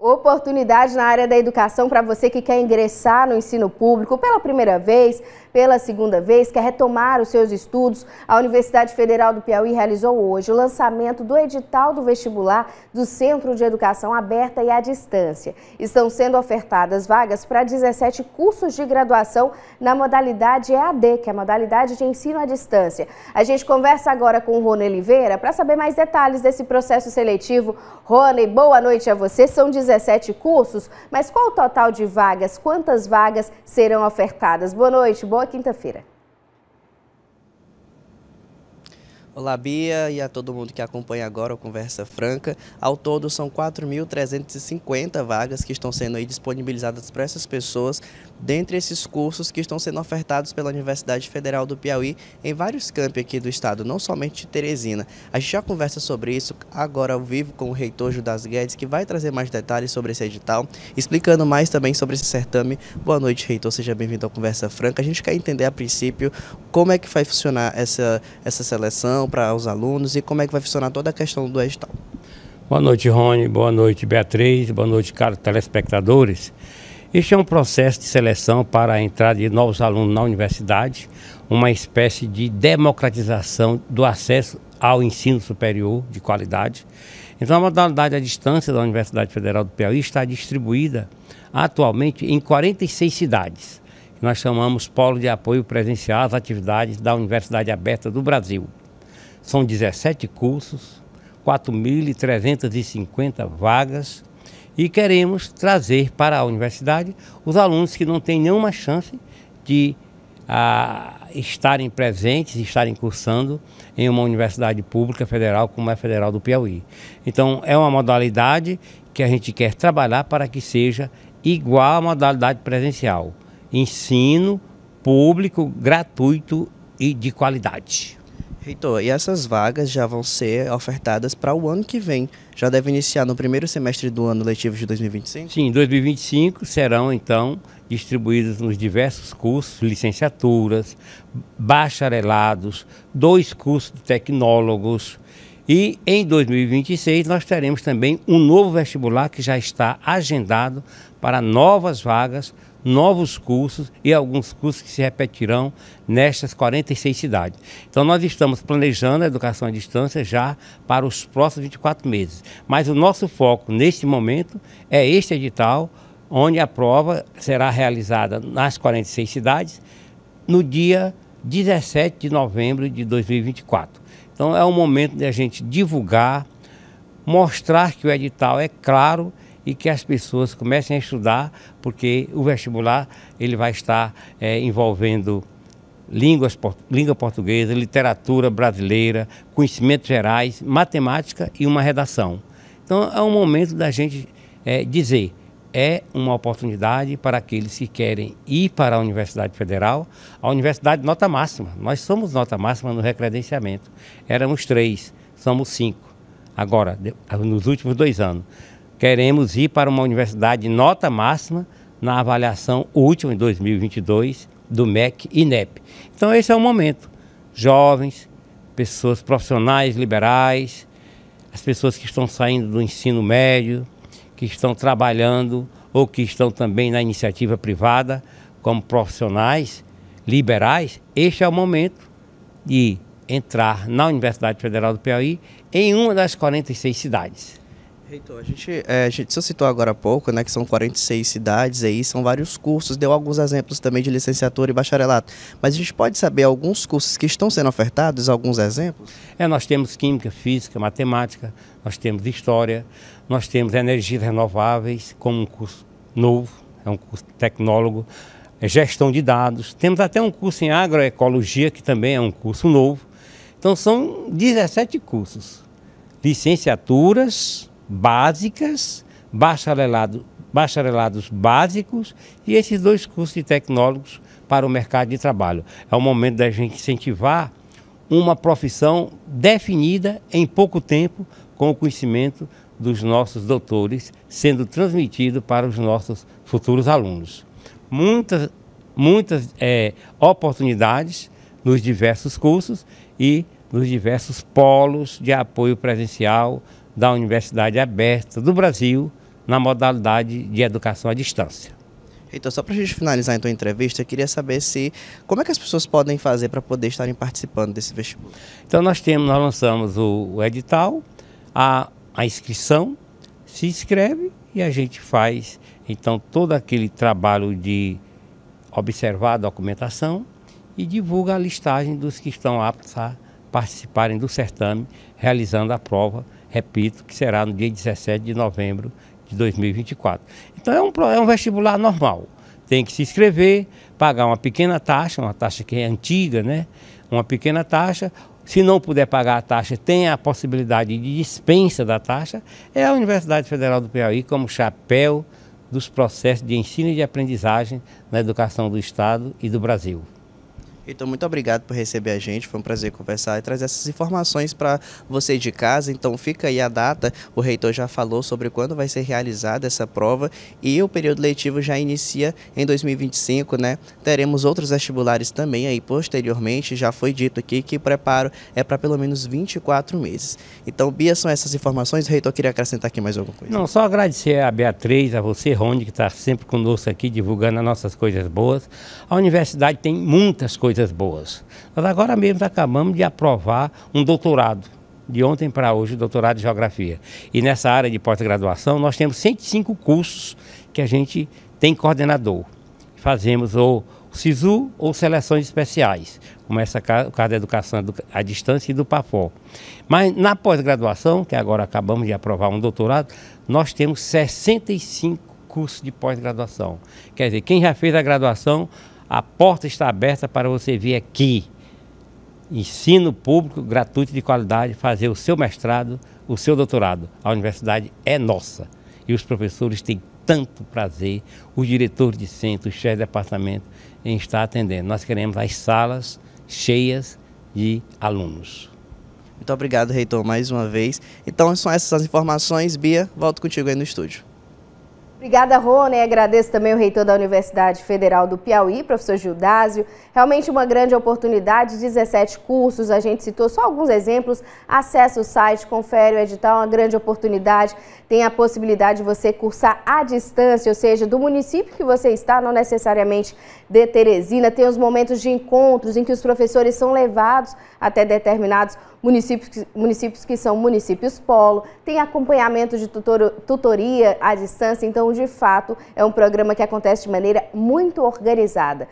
Oportunidade na área da educação para você que quer ingressar no ensino público pela primeira vez, pela segunda vez, quer retomar os seus estudos. A Universidade Federal do Piauí realizou hoje o lançamento do edital do vestibular do Centro de Educação Aberta e à Distância. Estão sendo ofertadas vagas para 17 cursos de graduação na modalidade EAD, que é a modalidade de ensino à distância. A gente conversa agora com o Rony Oliveira para saber mais detalhes desse processo seletivo. Rony, boa noite a você. São 17 17 cursos, mas qual o total de vagas? Quantas vagas serão ofertadas? Boa noite, boa quinta-feira. Olá, Bia, e a todo mundo que acompanha agora o Conversa Franca. Ao todo, são 4.350 vagas que estão sendo disponibilizadas para essas pessoas, dentre esses cursos que estão sendo ofertados pela Universidade Federal do Piauí em vários campi aqui do estado, não somente de Teresina. A gente já conversa sobre isso agora ao vivo com o reitor Judas Guedes, que vai trazer mais detalhes sobre esse edital, explicando mais também sobre esse certame. Boa noite, reitor, seja bem-vindo ao Conversa Franca. A gente quer entender, a princípio, como é que vai funcionar essa, essa seleção, para os alunos e como é que vai funcionar toda a questão do edital. Boa noite, Rony. Boa noite, Beatriz. Boa noite, caros telespectadores. Este é um processo de seleção para a entrada de novos alunos na universidade, uma espécie de democratização do acesso ao ensino superior de qualidade. Então, a modalidade à distância da Universidade Federal do Piauí está distribuída atualmente em 46 cidades. Nós chamamos Polo de Apoio Presencial às Atividades da Universidade Aberta do Brasil. São 17 cursos, 4.350 vagas e queremos trazer para a universidade os alunos que não têm nenhuma chance de a, ah, estarem presentes, estarem cursando em uma universidade pública federal como é a Federal do Piauí. Então, é uma modalidade que a gente quer trabalhar para que seja igual à modalidade presencial. Ensino público, gratuito e de qualidade. Reitor, e essas vagas já vão ser ofertadas para o ano que vem. Já deve iniciar no primeiro semestre do ano letivo de 2025? Sim, em 2025 serão então distribuídas nos diversos cursos, licenciaturas, bacharelados, dois cursos de tecnólogos e em 2026 nós teremos também um novo vestibular que já está agendado para novas vagas, novos cursos e alguns cursos que se repetirão nestas 46 cidades. Então nós estamos planejando a educação à distância já para os próximos 24 meses. Mas o nosso foco neste momento é este edital, onde a prova será realizada nas 46 cidades no dia 17 de novembro de 2024. Então é o momento de a gente divulgar, mostrar que o edital é claro e que as pessoas comecem a estudar, porque o vestibular ele vai estar é, envolvendo línguas, língua portuguesa, literatura brasileira, conhecimentos gerais, matemática e uma redação. Então é um momento da gente é, dizer é uma oportunidade para aqueles que querem ir para a Universidade Federal, a Universidade Nota Máxima. Nós somos nota máxima no recredenciamento. Éramos três, somos cinco. Agora, nos últimos dois anos, queremos ir para uma universidade nota máxima na avaliação última em 2022 do MEC e INEP. Então, esse é o momento. Jovens, pessoas profissionais liberais, as pessoas que estão saindo do ensino médio, que estão trabalhando ou que estão também na iniciativa privada como profissionais liberais, este é o momento de entrar na Universidade Federal do Piauí em uma das 46 cidades. Reitor, a gente, é, a gente, se citou agora há pouco, né, que são 46 cidades aí, são vários cursos, deu alguns exemplos também de licenciatura e bacharelado, mas a gente pode saber alguns cursos que estão sendo ofertados, alguns exemplos? É, nós temos Química, Física, Matemática, nós temos História, nós temos Energias Renováveis, como um curso novo, é um curso tecnólogo, é Gestão de Dados, temos até um curso em Agroecologia, que também é um curso novo, então são 17 cursos, licenciaturas básicas, bacharelado, bacharelados básicos e esses dois cursos de tecnólogos para o mercado de trabalho. É o momento da gente incentivar uma profissão definida em pouco tempo com o conhecimento dos nossos doutores sendo transmitido para os nossos futuros alunos. Muitas, muitas é, oportunidades nos diversos cursos e nos diversos polos de apoio presencial da Universidade Aberta do Brasil na modalidade de educação à distância. Então, só para a gente finalizar então, a entrevista, eu queria saber se como é que as pessoas podem fazer para poder estarem participando desse vestibular. Então, nós temos, nós lançamos o, o edital, a, a inscrição, se inscreve e a gente faz então todo aquele trabalho de observar a documentação e divulga a listagem dos que estão aptos a participarem do certame, realizando a prova, repito, que será no dia 17 de novembro de 2024. Então é um, é um vestibular normal. Tem que se inscrever, pagar uma pequena taxa, uma taxa que é antiga, né? Uma pequena taxa. Se não puder pagar a taxa, tem a possibilidade de dispensa da taxa. É a Universidade Federal do Piauí como chapéu dos processos de ensino e de aprendizagem na educação do Estado e do Brasil. Então, muito obrigado por receber a gente. Foi um prazer conversar e trazer essas informações para você de casa. Então, fica aí a data. O reitor já falou sobre quando vai ser realizada essa prova e o período letivo já inicia em 2025, né? Teremos outros vestibulares também aí posteriormente. Já foi dito aqui que o preparo é para pelo menos 24 meses. Então, Bia, são essas informações. O reitor queria acrescentar aqui mais alguma coisa. Não, só agradecer a Beatriz, a você, Rony, que está sempre conosco aqui divulgando as nossas coisas boas. A universidade tem muitas coisas coisas boas. Nós agora mesmo acabamos de aprovar um doutorado, de ontem para hoje, doutorado de Geografia. E nessa área de pós-graduação, nós temos 105 cursos que a gente tem coordenador. Fazemos ou SISU ou seleções especiais, como essa, o caso da educação à distância e do PAFO. Mas na pós-graduação, que agora acabamos de aprovar um doutorado, nós temos 65 cursos de pós-graduação. Quer dizer, quem já fez a graduação a porta está aberta para você vir aqui. Ensino público gratuito de qualidade, fazer o seu mestrado, o seu doutorado. A universidade é nossa. E os professores têm tanto prazer, os diretores de centro, os chefes de departamento, em estar atendendo. Nós queremos as salas cheias de alunos. Muito obrigado, reitor, mais uma vez. Então, são essas as informações. Bia, volto contigo aí no estúdio. Obrigada, Rony. Agradeço também o reitor da Universidade Federal do Piauí, professor Gildásio. Realmente uma grande oportunidade, 17 cursos, a gente citou só alguns exemplos. Acesse o site, confere o edital, é uma grande oportunidade. Tem a possibilidade de você cursar à distância, ou seja, do município que você está, não necessariamente de Teresina. Tem os momentos de encontros em que os professores são levados até determinados municípios, municípios que são municípios polo, tem acompanhamento de tutor, tutoria à distância, então, de fato, é um programa que acontece de maneira muito organizada.